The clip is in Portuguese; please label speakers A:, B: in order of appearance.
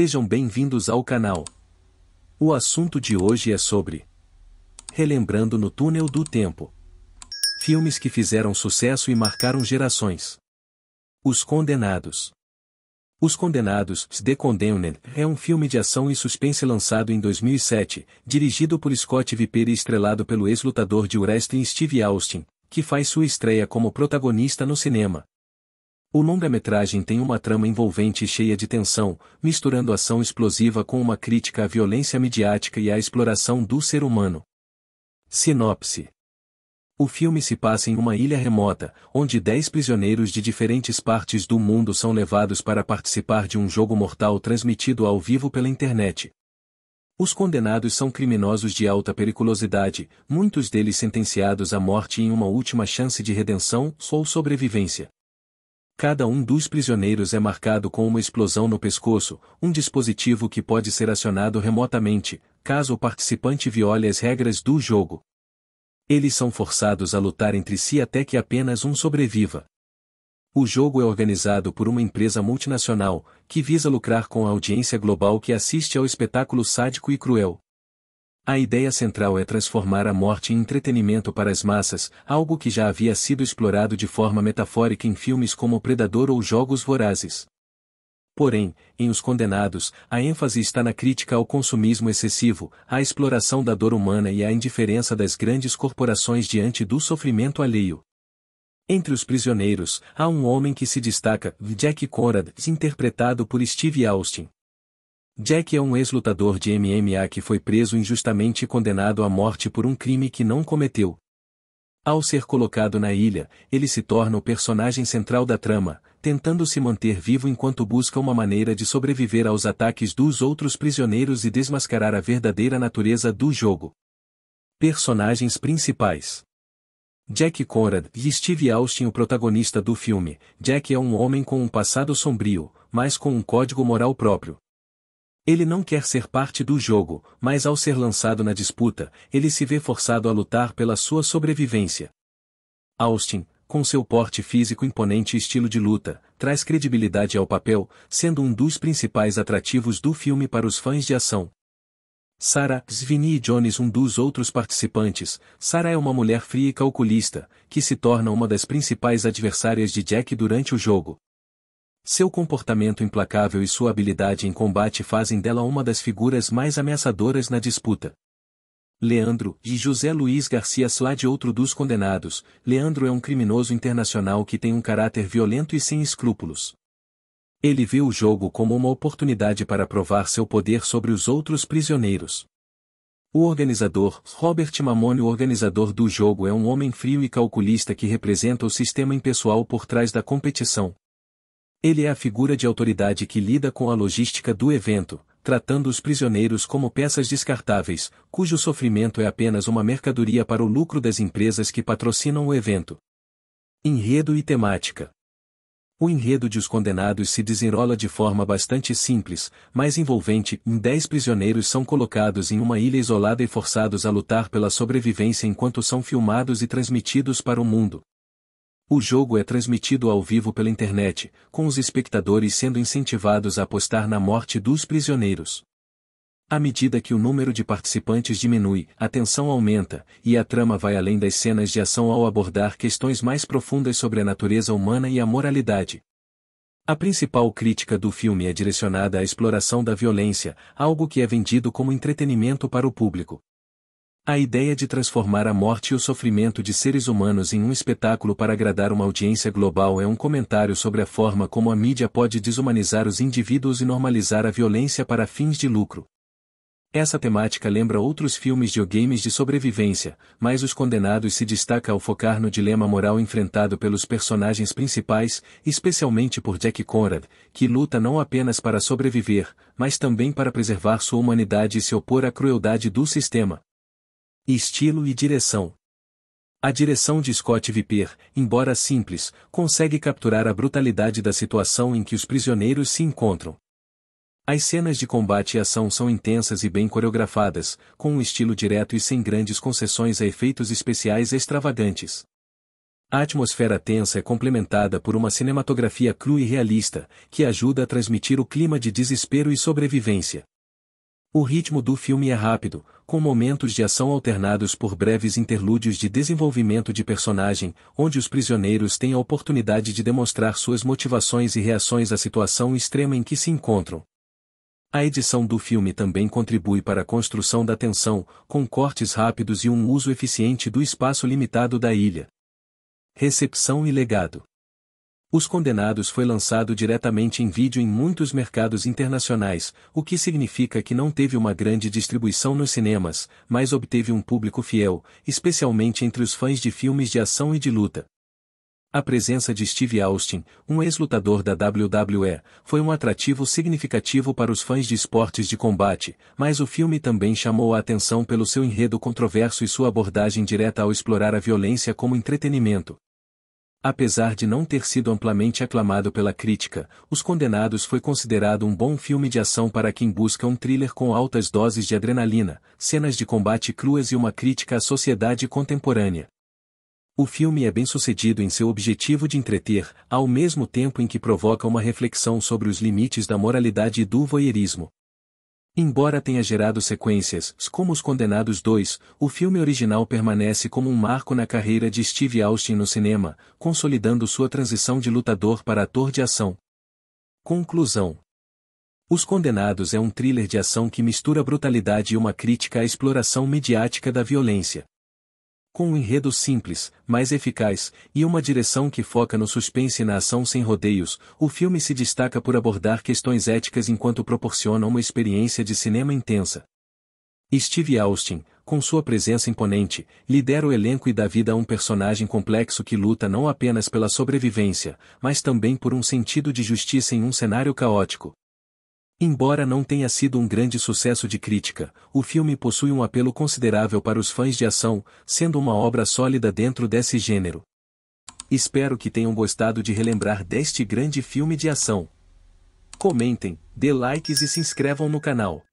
A: Sejam bem-vindos ao canal. O assunto de hoje é sobre Relembrando no túnel do tempo. Filmes que fizeram sucesso e marcaram gerações. Os Condenados. Os Condenados, The Condemned, é um filme de ação e suspense lançado em 2007, dirigido por Scott Viper e estrelado pelo ex-lutador de wrestling Steve Austin, que faz sua estreia como protagonista no cinema, o longa-metragem tem uma trama envolvente e cheia de tensão, misturando ação explosiva com uma crítica à violência midiática e à exploração do ser humano. Sinopse O filme se passa em uma ilha remota, onde dez prisioneiros de diferentes partes do mundo são levados para participar de um jogo mortal transmitido ao vivo pela internet. Os condenados são criminosos de alta periculosidade, muitos deles sentenciados à morte em uma última chance de redenção ou sobrevivência. Cada um dos prisioneiros é marcado com uma explosão no pescoço, um dispositivo que pode ser acionado remotamente, caso o participante viole as regras do jogo. Eles são forçados a lutar entre si até que apenas um sobreviva. O jogo é organizado por uma empresa multinacional, que visa lucrar com a audiência global que assiste ao espetáculo sádico e cruel. A ideia central é transformar a morte em entretenimento para as massas, algo que já havia sido explorado de forma metafórica em filmes como Predador ou Jogos Vorazes. Porém, em Os Condenados, a ênfase está na crítica ao consumismo excessivo, à exploração da dor humana e à indiferença das grandes corporações diante do sofrimento alheio. Entre os prisioneiros, há um homem que se destaca, Jack Conrad, interpretado por Steve Austin. Jack é um ex-lutador de MMA que foi preso injustamente e condenado à morte por um crime que não cometeu. Ao ser colocado na ilha, ele se torna o personagem central da trama, tentando se manter vivo enquanto busca uma maneira de sobreviver aos ataques dos outros prisioneiros e desmascarar a verdadeira natureza do jogo. Personagens principais Jack Conrad e Steve Austin O protagonista do filme, Jack é um homem com um passado sombrio, mas com um código moral próprio. Ele não quer ser parte do jogo, mas ao ser lançado na disputa, ele se vê forçado a lutar pela sua sobrevivência. Austin, com seu porte físico imponente e estilo de luta, traz credibilidade ao papel, sendo um dos principais atrativos do filme para os fãs de ação. Sarah, Svini e Jones um dos outros participantes, Sarah é uma mulher fria e calculista, que se torna uma das principais adversárias de Jack durante o jogo. Seu comportamento implacável e sua habilidade em combate fazem dela uma das figuras mais ameaçadoras na disputa. Leandro e José Luiz Garcia Slade outro dos condenados, Leandro é um criminoso internacional que tem um caráter violento e sem escrúpulos. Ele vê o jogo como uma oportunidade para provar seu poder sobre os outros prisioneiros. O organizador, Robert Mamone, o organizador do jogo, é um homem frio e calculista que representa o sistema impessoal por trás da competição, ele é a figura de autoridade que lida com a logística do evento, tratando os prisioneiros como peças descartáveis, cujo sofrimento é apenas uma mercadoria para o lucro das empresas que patrocinam o evento. Enredo e temática. O enredo de Os Condenados se desenrola de forma bastante simples, mas envolvente. Dez prisioneiros são colocados em uma ilha isolada e forçados a lutar pela sobrevivência enquanto são filmados e transmitidos para o mundo. O jogo é transmitido ao vivo pela internet, com os espectadores sendo incentivados a apostar na morte dos prisioneiros. À medida que o número de participantes diminui, a tensão aumenta, e a trama vai além das cenas de ação ao abordar questões mais profundas sobre a natureza humana e a moralidade. A principal crítica do filme é direcionada à exploração da violência, algo que é vendido como entretenimento para o público. A ideia de transformar a morte e o sofrimento de seres humanos em um espetáculo para agradar uma audiência global é um comentário sobre a forma como a mídia pode desumanizar os indivíduos e normalizar a violência para fins de lucro. Essa temática lembra outros filmes de games de sobrevivência, mas Os Condenados se destaca ao focar no dilema moral enfrentado pelos personagens principais, especialmente por Jack Conrad, que luta não apenas para sobreviver, mas também para preservar sua humanidade e se opor à crueldade do sistema. Estilo e direção. A direção de Scott Viper, embora simples, consegue capturar a brutalidade da situação em que os prisioneiros se encontram. As cenas de combate e ação são intensas e bem coreografadas, com um estilo direto e sem grandes concessões a efeitos especiais extravagantes. A atmosfera tensa é complementada por uma cinematografia crua e realista, que ajuda a transmitir o clima de desespero e sobrevivência. O ritmo do filme é rápido, com momentos de ação alternados por breves interlúdios de desenvolvimento de personagem, onde os prisioneiros têm a oportunidade de demonstrar suas motivações e reações à situação extrema em que se encontram. A edição do filme também contribui para a construção da tensão, com cortes rápidos e um uso eficiente do espaço limitado da ilha. Recepção e legado os condenados foi lançado diretamente em vídeo em muitos mercados internacionais, o que significa que não teve uma grande distribuição nos cinemas, mas obteve um público fiel, especialmente entre os fãs de filmes de ação e de luta. A presença de Steve Austin, um ex-lutador da WWE, foi um atrativo significativo para os fãs de esportes de combate, mas o filme também chamou a atenção pelo seu enredo controverso e sua abordagem direta ao explorar a violência como entretenimento, Apesar de não ter sido amplamente aclamado pela crítica, Os Condenados foi considerado um bom filme de ação para quem busca um thriller com altas doses de adrenalina, cenas de combate cruas e uma crítica à sociedade contemporânea. O filme é bem sucedido em seu objetivo de entreter, ao mesmo tempo em que provoca uma reflexão sobre os limites da moralidade e do voyeurismo. Embora tenha gerado sequências, como Os Condenados 2, o filme original permanece como um marco na carreira de Steve Austin no cinema, consolidando sua transição de lutador para ator de ação. Conclusão Os Condenados é um thriller de ação que mistura brutalidade e uma crítica à exploração mediática da violência com um enredo simples, mais eficaz, e uma direção que foca no suspense e na ação sem rodeios, o filme se destaca por abordar questões éticas enquanto proporciona uma experiência de cinema intensa. Steve Austin, com sua presença imponente, lidera o elenco e dá vida a um personagem complexo que luta não apenas pela sobrevivência, mas também por um sentido de justiça em um cenário caótico. Embora não tenha sido um grande sucesso de crítica, o filme possui um apelo considerável para os fãs de ação, sendo uma obra sólida dentro desse gênero. Espero que tenham gostado de relembrar deste grande filme de ação. Comentem, dê likes e se inscrevam no canal.